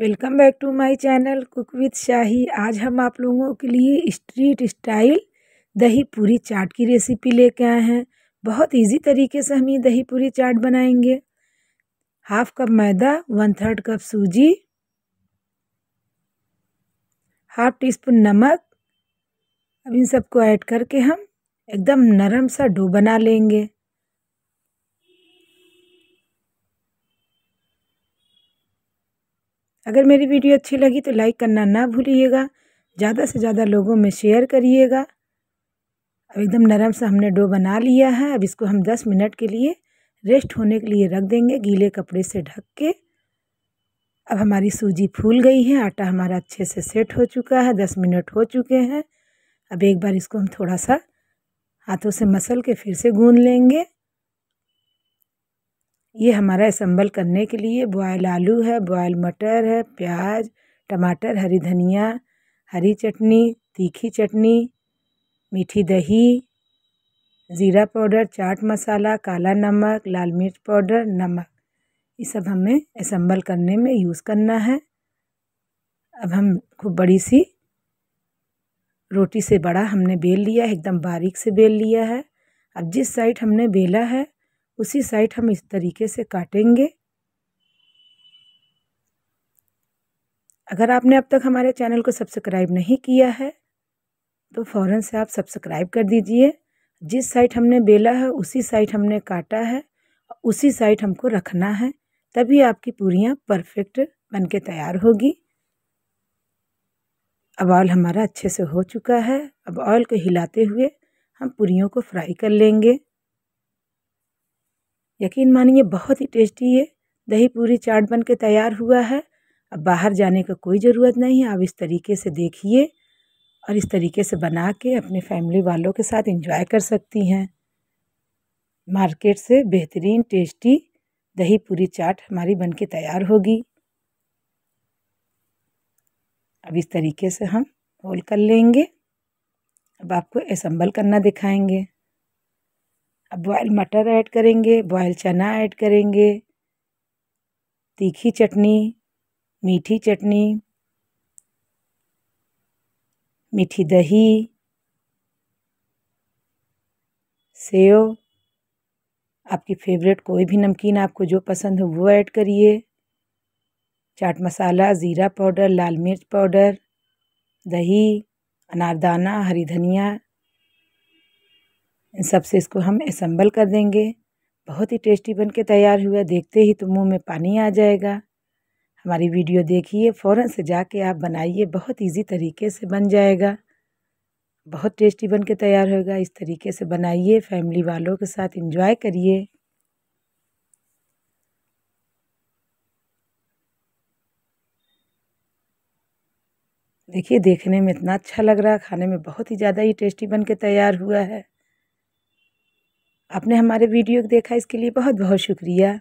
welcome back to my channel cook with Shahi आज हम आप लोगों के लिए स्ट्रीट स्टाइल दही पूरी चाट की रेसिपी लेके आए हैं बहुत इजी तरीके से हम ये दही पूरी चाट बनाएंगे हाफ कप मैदा वन थर्ड कप सूजी हाफ टी स्पून नमक अब इन सबको ऐड करके हम एकदम नरम सा डो बना लेंगे अगर मेरी वीडियो अच्छी लगी तो लाइक करना ना भूलिएगा ज़्यादा से ज़्यादा लोगों में शेयर करिएगा अब एकदम नरम सा हमने डो बना लिया है अब इसको हम 10 मिनट के लिए रेस्ट होने के लिए रख देंगे गीले कपड़े से ढक के अब हमारी सूजी फूल गई है आटा हमारा अच्छे से सेट हो चुका है दस मिनट हो चुके हैं अब एक बार इसको हम थोड़ा सा हाथों से मसल के फिर से गूँध लेंगे ये हमारा असम्बल करने के लिए बॉयल आलू है बॉयल मटर है प्याज टमाटर हरी धनिया हरी चटनी तीखी चटनी मीठी दही ज़ीरा पाउडर चाट मसाला काला नमक लाल मिर्च पाउडर नमक ये सब हमें असम्बल करने में यूज़ करना है अब हम खूब बड़ी सी रोटी से बड़ा हमने बेल लिया है एकदम बारीक से बेल लिया है अब जिस साइड हमने बेला है उसी साइड हम इस तरीके से काटेंगे अगर आपने अब तक हमारे चैनल को सब्सक्राइब नहीं किया है तो फ़ौरन से आप सब्सक्राइब कर दीजिए जिस साइड हमने बेला है उसी साइड हमने काटा है उसी साइड हमको रखना है तभी आपकी पूरियाँ परफेक्ट बन के तैयार होगी अब ऑयल हमारा अच्छे से हो चुका है अब ऑयल को हिलाते हुए हम पूरियों को फ्राई कर लेंगे यकीन मानिए बहुत ही टेस्टी है दही पूरी चाट बन के तैयार हुआ है अब बाहर जाने का कोई ज़रूरत नहीं है आप इस तरीके से देखिए और इस तरीके से बना के अपने फैमिली वालों के साथ इंजॉय कर सकती हैं मार्केट से बेहतरीन टेस्टी दही पूरी चाट हमारी बन के तैयार होगी अब इस तरीके से हम होल कर लेंगे अब आपको असम्बल करना दिखाएंगे अब बॉयल मटर ऐड करेंगे बॉयल चना ऐड करेंगे तीखी चटनी मीठी चटनी मीठी दही सेव आपकी फेवरेट कोई भी नमकीन आपको जो पसंद हो वो ऐड करिए चाट मसाला ज़ीरा पाउडर लाल मिर्च पाउडर दही अनारदाना हरी धनिया इन सबसे इसको हम असम्बल कर देंगे बहुत ही टेस्टी बन के तैयार हुआ देखते ही तो मुंह में पानी आ जाएगा हमारी वीडियो देखिए फ़ौरन से जाके आप बनाइए बहुत इजी तरीके से बन जाएगा बहुत टेस्टी बन के तैयार होगा इस तरीके से बनाइए फैमिली वालों के साथ इंजॉय करिए देखिए देखने में इतना अच्छा लग रहा है खाने में बहुत ही ज़्यादा ही टेस्टी बन के तैयार हुआ है आपने हमारे वीडियो को देखा इसके लिए बहुत बहुत शुक्रिया